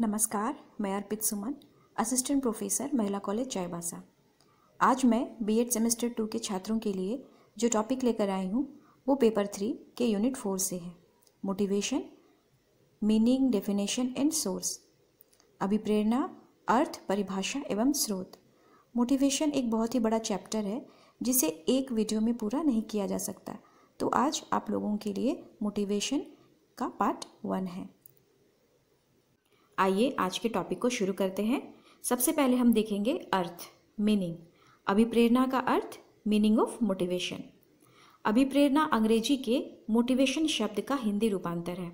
नमस्कार मैं Arpit Suman assistant professor महिला कॉलेज चाईबासा आज मैं बीएड सेमेस्टर टू के छात्रों के लिए जो टॉपिक लेकर आई हूँ वो पेपर थ्री के यूनिट फोर से है motivation meaning definition and source अभिप्रेरणा अर्थ परिभाषा एवं स्रोत मोटिवेशन एक बहुत ही बड़ा चैप्टर है जिसे एक वीडियो में पूरा नहीं किया जा सकता तो आज आप लोगों के लिए मोटिवेशन का पार्ट वन है आइए आज के टॉपिक को शुरू करते हैं सबसे पहले हम देखेंगे अर्थ मीनिंग अभिप्रेरणा का अर्थ मीनिंग ऑफ मोटिवेशन अभिप्रेरणा अंग्रेजी के मोटिवेशन शब्द का हिंदी रूपांतर है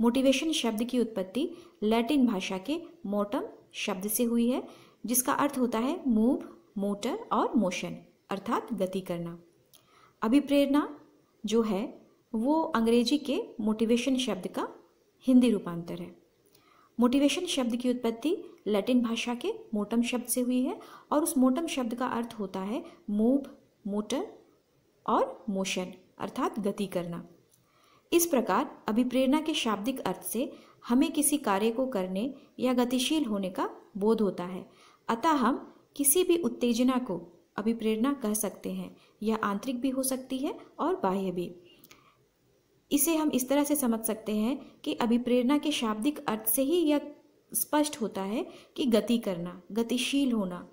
मोटिवेशन शब्द की उत्पत्ति लैटिन भाषा के मोटम शब्द से हुई है जिसका अर्थ होता है मूव मोटर और मोशन अर्थात गति करना अभिप्रेरणा जो है वो अंग्रेजी के मोटिवेशन शब्द का हिंदी रूपांतर है मोटिवेशन शब्द की उत्पत्ति लैटिन भाषा के मोटम शब्द से हुई है और उस मोटम शब्द का अर्थ होता है मूव मोटर और मोशन अर्थात गति करना इस प्रकार अभिप्रेरणा के शाब्दिक अर्थ से हमें किसी कार्य को करने या गतिशील होने का बोध होता है अतः हम किसी भी उत्तेजना को अभिप्रेरणा कह सकते हैं यह आंतरिक भी हो सकती है और बाह्य भी इसे हम इस तरह से समझ सकते हैं कि अभिप्रेरणा के शाब्दिक अर्थ से ही यह स्पष्ट होता है कि गति करना गतिशील होना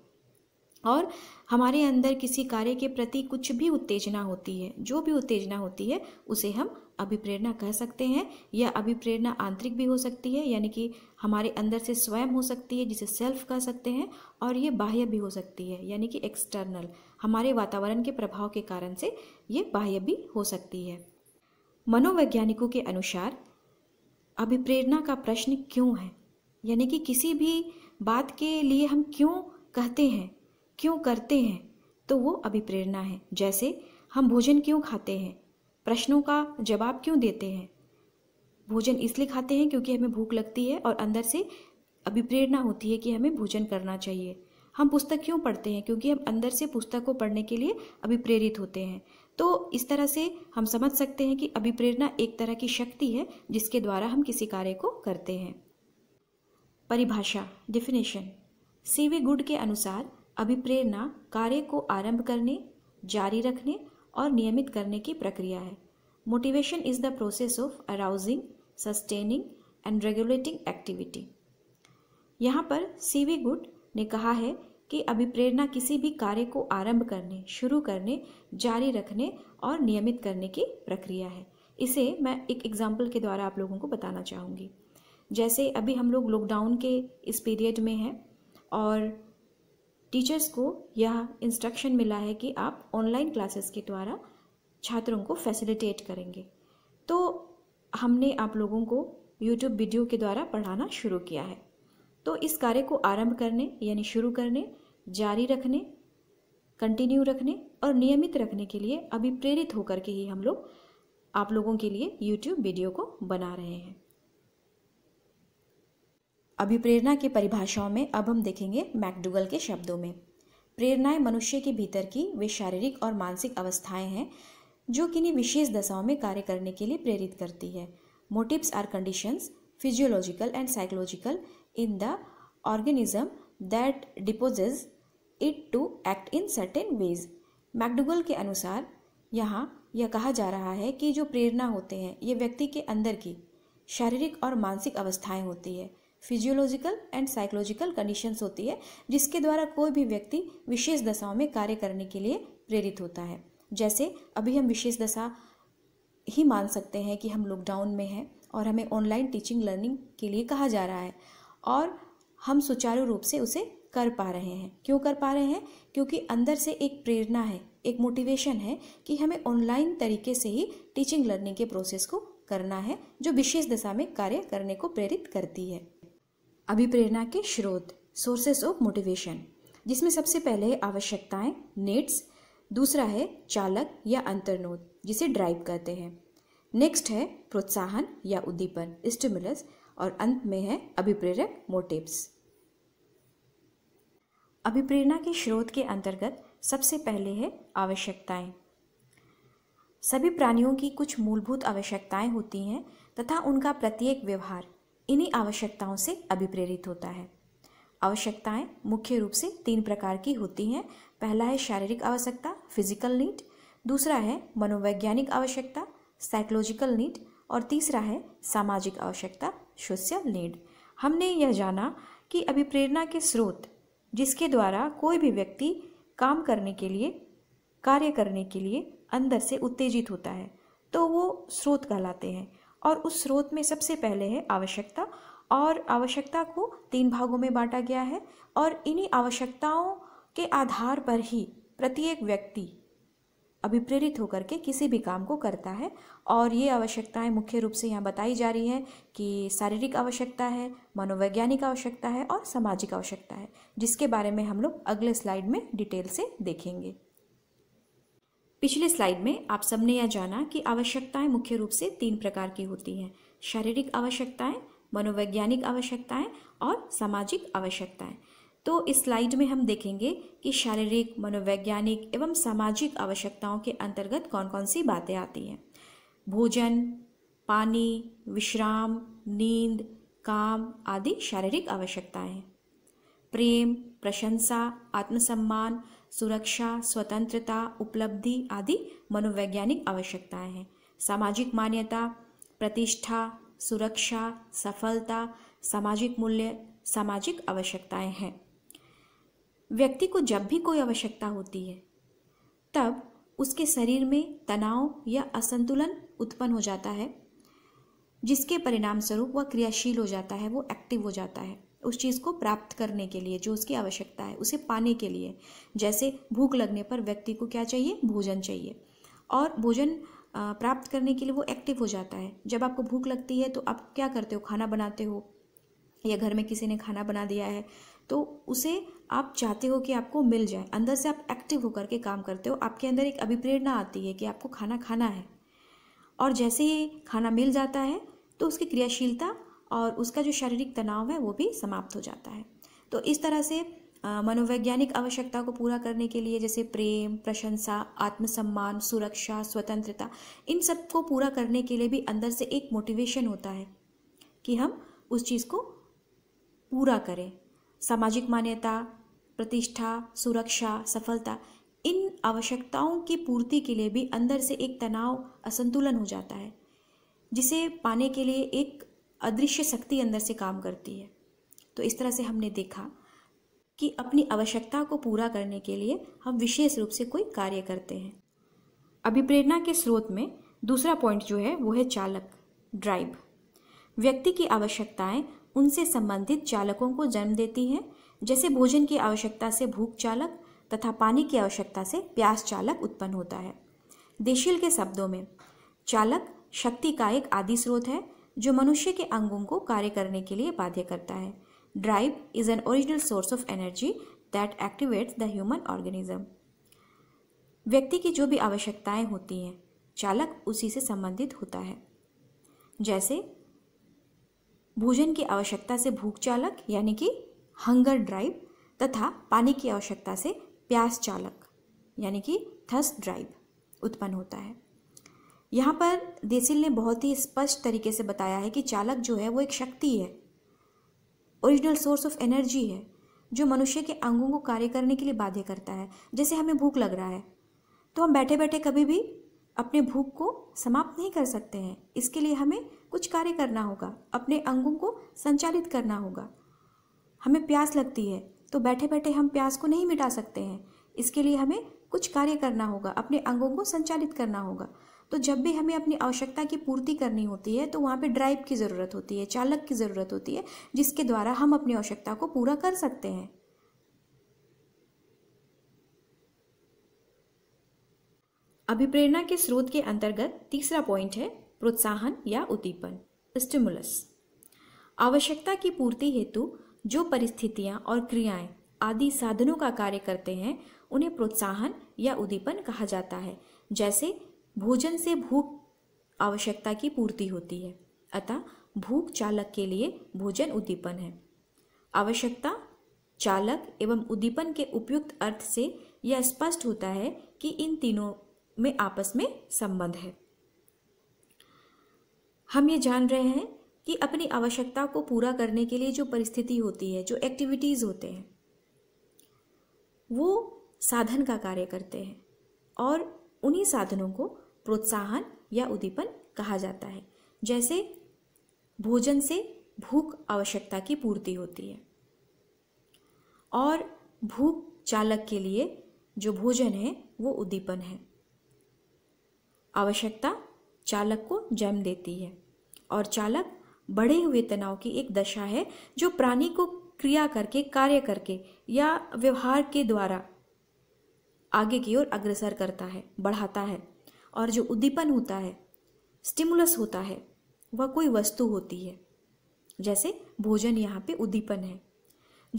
और हमारे अंदर किसी कार्य के प्रति कुछ भी उत्तेजना होती है जो भी उत्तेजना होती है उसे हम अभिप्रेरणा कह सकते हैं या अभिप्रेरणा आंतरिक भी हो सकती है यानी कि हमारे अंदर से स्वयं हो सकती है जिसे सेल्फ कह सकते हैं और ये बाह्य भी हो सकती है यानी कि एक्सटर्नल हमारे वातावरण के प्रभाव के कारण से ये बाह्य भी हो सकती है मनोवैज्ञानिकों के अनुसार अभिप्रेरणा का प्रश्न क्यों है यानी कि किसी भी बात के लिए हम क्यों कहते हैं क्यों करते हैं तो वो अभिप्रेरणा है जैसे हम भोजन क्यों खाते हैं प्रश्नों का जवाब क्यों देते हैं भोजन इसलिए खाते हैं क्योंकि हमें भूख लगती है और अंदर से अभिप्रेरणा होती है कि हमें भोजन करना चाहिए हम पुस्तक क्यों पढ़ते हैं क्योंकि हम अंदर से पुस्तक को पढ़ने के लिए अभिप्रेरित होते हैं तो इस तरह से हम समझ सकते हैं कि अभिप्रेरणा एक तरह की शक्ति है जिसके द्वारा हम किसी कार्य को करते हैं परिभाषा डिफिनेशन सीवी गुड के अनुसार अभिप्रेरणा कार्य को आरंभ करने जारी रखने और नियमित करने की प्रक्रिया है motivation is the process of arousing sustaining and regulating activity यहाँ पर सीवी गुड ने कहा है कि अभिप्रेरणा किसी भी कार्य को आरंभ करने शुरू करने जारी रखने और नियमित करने की प्रक्रिया है इसे मैं एक एग्जाम्पल के द्वारा आप लोगों को बताना चाहूँगी जैसे अभी हम लोग लॉकडाउन के इस पीरियड में हैं और टीचर्स को यह इंस्ट्रक्शन मिला है कि आप ऑनलाइन क्लासेस के द्वारा छात्रों को फैसिलिटेट करेंगे तो हमने आप लोगों को यूट्यूब वीडियो के द्वारा पढ़ाना शुरू किया है तो इस कार्य को आरंभ करने यानी शुरू करने जारी रखने कंटिन्यू रखने और नियमित रखने के लिए अभी प्रेरित होकर के ही हम लोग आप लोगों के लिए यूट्यूब वीडियो को बना रहे हैं अभी प्रेरणा की परिभाषाओं में अब हम देखेंगे मैकडूगल के शब्दों में प्रेरणाएं मनुष्य के भीतर की वे शारीरिक और मानसिक अवस्थाएं हैं जो किन्हीं विशेष दशाओं में कार्य करने के लिए प्रेरित करती है motives are conditions physiological and psychological in the organism that deposes it to act in certain ways McDougall के अनुसार यहाँ यह कहा जा रहा है कि जो प्रेरणा होते हैं ये व्यक्ति के अंदर की शारीरिक और मानसिक अवस्थाएं होती है फिजियोलॉजिकल एंड साइकोलॉजिकल कंडीशंस होती है जिसके द्वारा कोई भी व्यक्ति विशेष दशाओं में कार्य करने के लिए प्रेरित होता है जैसे अभी हम विशेष दशा ही मान सकते हैं कि हम लॉकडाउन में हैं और हमें ऑनलाइन टीचिंग लर्निंग के लिए कहा जा रहा है और हम सुचारू रूप से उसे कर पा रहे हैं क्यों कर पा रहे हैं क्योंकि अंदर से एक प्रेरणा है एक मोटिवेशन है कि हमें ऑनलाइन तरीके से ही टीचिंग लर्निंग के प्रोसेस को करना है जो विशेष दशा में कार्य करने को प्रेरित करती है अभिप्रेरणा के स्रोत सोर्सेस ऑफ मोटिवेशन जिसमें सबसे पहले है आवश्यकताएं नेट्स दूसरा है चालक या अंतर्नोद जिसे ड्राइव करते हैं नेक्स्ट है प्रोत्साहन या उद्दीपन स्टिमुलस और अंत में है अभिप्रेरक मोटिव्स अभिप्रेरणा के स्रोत के अंतर्गत सबसे पहले है आवश्यकताएं सभी प्राणियों की कुछ मूलभूत आवश्यकताएं होती हैं तथा उनका प्रत्येक व्यवहार इन्हीं आवश्यकताओं से अभिप्रेरित होता है आवश्यकताएं मुख्य रूप से तीन प्रकार की होती हैं पहला है शारीरिक आवश्यकता फिजिकल नीड दूसरा है मनोवैज्ञानिक आवश्यकता साइकोलॉजिकल नीड और तीसरा है सामाजिक आवश्यकता सोशल नीड हमने यह जाना कि अभिप्रेरणा के स्रोत जिसके द्वारा कोई भी व्यक्ति काम करने के लिए कार्य करने के लिए अंदर से उत्तेजित होता है तो वो स्रोत कहलाते हैं और उस स्रोत में सबसे पहले है आवश्यकता और आवश्यकता को तीन भागों में बांटा गया है और इन्हीं आवश्यकताओं के आधार पर ही प्रत्येक व्यक्ति अभिप्रेरित होकर के किसी भी काम को करता है और ये आवश्यकताएं मुख्य रूप से यहाँ बताई जा रही है कि शारीरिक आवश्यकता है मनोवैज्ञानिक आवश्यकता है और सामाजिक आवश्यकता है जिसके बारे में हम लोग अगले स्लाइड में डिटेल से देखेंगे पिछले स्लाइड में आप सबने यह जाना कि आवश्यकताएं मुख्य रूप से तीन प्रकार की होती हैं शारीरिक आवश्यकताएं मनोवैज्ञानिक आवश्यकताएं और सामाजिक आवश्यकताएं तो इस स्लाइड में हम देखेंगे कि शारीरिक मनोवैज्ञानिक एवं सामाजिक आवश्यकताओं के अंतर्गत कौन कौन सी बातें आती हैं भोजन पानी विश्राम नींद काम आदि शारीरिक आवश्यकताएं प्रेम प्रशंसा आत्मसम्मान सुरक्षा स्वतंत्रता उपलब्धि आदि मनोवैज्ञानिक आवश्यकताएं हैं सामाजिक मान्यता प्रतिष्ठा सुरक्षा सफलता सामाजिक मूल्य सामाजिक आवश्यकताएं हैं व्यक्ति को जब भी कोई आवश्यकता होती है तब उसके शरीर में तनाव या असंतुलन उत्पन्न हो जाता है जिसके परिणाम स्वरूप वह क्रियाशील हो जाता है वो एक्टिव हो जाता है उस चीज़ को प्राप्त करने के लिए जो उसकी आवश्यकता है उसे पाने के लिए जैसे भूख लगने पर व्यक्ति को क्या चाहिए भोजन चाहिए और भोजन प्राप्त करने के लिए वो एक्टिव हो जाता है जब आपको भूख लगती है तो आप क्या करते हो खाना बनाते हो या घर में किसी ने खाना बना दिया है तो उसे आप चाहते हो कि आपको मिल जाए अंदर से आप एक्टिव होकर के काम करते हो आपके अंदर एक अभिप्रेरणा आती है कि आपको खाना खाना है और जैसे ही खाना मिल जाता है तो उसकी क्रियाशीलता और उसका जो शारीरिक तनाव है वो भी समाप्त हो जाता है तो इस तरह से मनोवैज्ञानिक आवश्यकता को पूरा करने के लिए जैसे प्रेम प्रशंसा आत्मसम्मान सुरक्षा स्वतंत्रता इन सब को पूरा करने के लिए भी अंदर से एक मोटिवेशन होता है कि हम उस चीज़ को पूरा करें सामाजिक मान्यता प्रतिष्ठा सुरक्षा सफलता इन आवश्यकताओं की पूर्ति के लिए भी अंदर से एक तनाव असंतुलन हो जाता है जिसे पाने के लिए एक अदृश्य शक्ति अंदर से काम करती है तो इस तरह से हमने देखा कि अपनी आवश्यकता को पूरा करने के लिए हम विशेष रूप से कोई कार्य करते हैं अभिप्रेरणा के स्रोत में दूसरा पॉइंट जो है वो है चालक ड्राइव व्यक्ति की आवश्यकताएं उनसे संबंधित चालकों को जन्म देती है जैसे भोजन की आवश्यकता से भूख चालक तथा पानी की आवश्यकता से प्यास चालक उत्पन्न होता है देशील के शब्दों में चालक शक्ति का एक आदि स्रोत है जो मनुष्य के अंगों को कार्य करने के लिए बाध्य करता है drive is an original source of energy that activates the human organism व्यक्ति की जो भी आवश्यकताएं होती हैं चालक उसी से संबंधित होता है जैसे भोजन की आवश्यकता से भूख चालक यानी कि हंगर ड्राइव तथा पानी की आवश्यकता से प्यास चालक यानी कि थर्स्ट ड्राइव उत्पन्न होता है यहाँ पर देसिल ने बहुत ही स्पष्ट तरीके से बताया है कि चालक जो है वो एक शक्ति है ओरिजिनल सोर्स ऑफ एनर्जी है जो मनुष्य के अंगों को कार्य करने के लिए बाध्य करता है जैसे हमें भूख लग रहा है तो हम बैठे बैठे कभी भी अपने भूख को समाप्त नहीं कर सकते हैं इसके लिए हमें कुछ कार्य करना होगा अपने अंगों को संचालित करना होगा हमें प्यास लगती है तो बैठे बैठे हम प्यास को नहीं मिटा सकते हैं इसके लिए हमें कुछ कार्य करना होगा अपने अंगों को संचालित करना होगा तो जब भी हमें अपनी आवश्यकता की पूर्ति करनी होती है तो वहाँ पे ड्राइव की ज़रूरत होती है चालक की ज़रूरत होती है जिसके द्वारा हम अपनी आवश्यकता को पूरा कर सकते हैं अभिप्रेरणा के स्रोत के अंतर्गत तीसरा पॉइंट है प्रोत्साहन या उद्दीपन स्टिमुलस आवश्यकता की पूर्ति हेतु जो परिस्थितियां और क्रियाएं आदि साधनों का कार्य करते हैं उन्हें प्रोत्साहन या उद्दीपन कहा जाता है जैसे भोजन से भूख आवश्यकता की पूर्ति होती है अतः भूख चालक के लिए भोजन उद्दीपन है आवश्यकता चालक एवं उद्दीपन के उपयुक्त अर्थ से यह स्पष्ट होता है कि इन तीनों में आपस में संबंध है हम ये जान रहे हैं कि अपनी आवश्यकता को पूरा करने के लिए जो परिस्थिति होती है जो एक्टिविटीज़ होते हैं वो साधन का कार्य करते हैं और उन्हीं साधनों को प्रोत्साहन या उद्दीपन कहा जाता है जैसे भोजन से भूख आवश्यकता की पूर्ति होती है और भूख चालक के लिए जो भोजन है वो उद्दीपन है आवश्यकता चालक को जन्म देती है और चालक बढ़े हुए तनाव की एक दशा है जो प्राणी को क्रिया करके कार्य करके या व्यवहार के द्वारा आगे की ओर अग्रसर करता है बढ़ाता है और जो उद्दीपन होता है स्टिमुलस होता है वह कोई वस्तु होती है जैसे भोजन यहाँ पे उद्दीपन है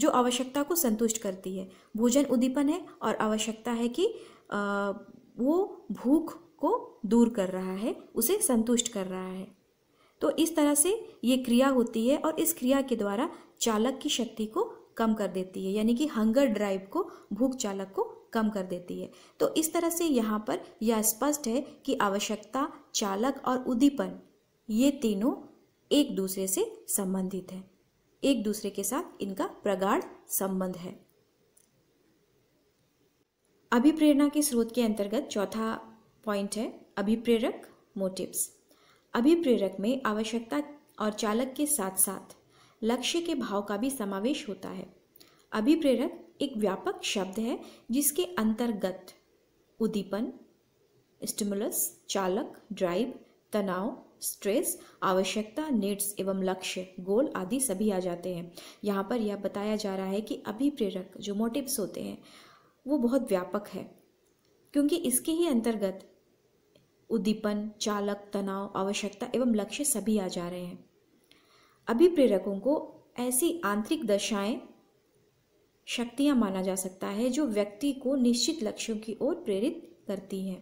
जो आवश्यकता को संतुष्ट करती है भोजन उद्दीपन है और आवश्यकता है कि वो भूख को दूर कर रहा है उसे संतुष्ट कर रहा है तो इस तरह से ये क्रिया होती है और इस क्रिया के द्वारा चालक की शक्ति को कम कर देती है यानी कि हंगर ड्राइव को भूख चालक को कम कर देती है तो इस तरह से यहाँ पर यह स्पष्ट है कि आवश्यकता चालक और उद्दीपन ये तीनों एक दूसरे से संबंधित है एक दूसरे के साथ इनका प्रगाढ़ संबंध है अभिप्रेरणा के स्रोत के अंतर्गत चौथा पॉइंट है अभिप्रेरक मोटिव्स अभिप्रेरक में आवश्यकता और चालक के साथ साथ लक्ष्य के भाव का भी समावेश होता है अभिप्रेरक एक व्यापक शब्द है जिसके अंतर्गत उद्दीपन स्टिमुलस चालक ड्राइव तनाव स्ट्रेस आवश्यकता नीड्स एवं लक्ष्य गोल आदि सभी आ जाते हैं यहाँ पर यह बताया जा रहा है कि अभिप्रेरक जो मोटिव्स होते हैं वो बहुत व्यापक है क्योंकि इसके ही अंतर्गत उद्दीपन चालक तनाव आवश्यकता एवं लक्ष्य सभी आ जा रहे हैं अभिप्रेरकों को ऐसी आंतरिक दशाएं शक्तियां माना जा सकता है जो व्यक्ति को निश्चित लक्ष्यों की ओर प्रेरित करती हैं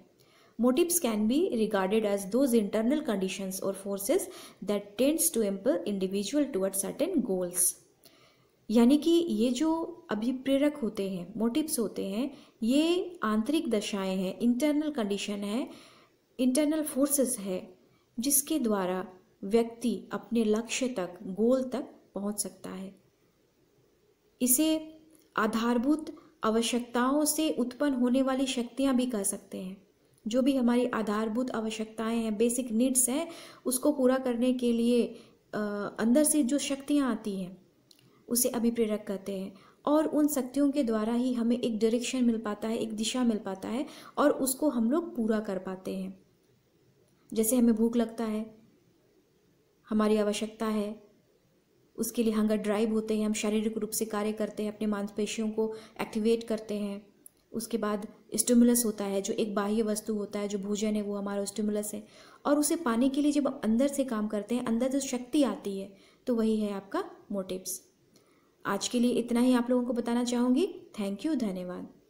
motives can be regarded as those internal conditions और forces that tends to impel individual toward certain goals यानी कि ये जो अभिप्रेरक होते हैं मोटिव्स होते हैं ये आंतरिक दशाएं हैं इंटरनल कंडीशन है इंटरनल फोर्सेस है जिसके द्वारा व्यक्ति अपने लक्ष्य तक गोल तक पहुंच सकता है इसे आधारभूत आवश्यकताओं से उत्पन्न होने वाली शक्तियां भी कह सकते हैं जो भी हमारी आधारभूत आवश्यकताएं हैं बेसिक नीड्स हैं उसको पूरा करने के लिए अंदर से जो शक्तियाँ आती हैं उसे अभिप्रेरक कहते हैं और उन शक्तियों के द्वारा ही हमें एक डायरेक्शन मिल पाता है एक दिशा मिल पाता है और उसको हम लोग पूरा कर पाते हैं जैसे हमें भूख लगता है हमारी आवश्यकता है उसके लिए हंगर ड्राइव होते हैं हम शारीरिक रूप से कार्य करते हैं अपने मांसपेशियों को एक्टिवेट करते हैं उसके बाद स्टिमुलस होता है जो एक बाह्य वस्तु होता है जो भोजन है वो हमारा स्टिमुलस है और उसे पाने के लिए जब अंदर से काम करते हैं अंदर जो शक्ति आती है तो वही है आपका मोटिव्स आज के लिए इतना ही आप लोगों को बताना चाहूँगी थैंक यू धन्यवाद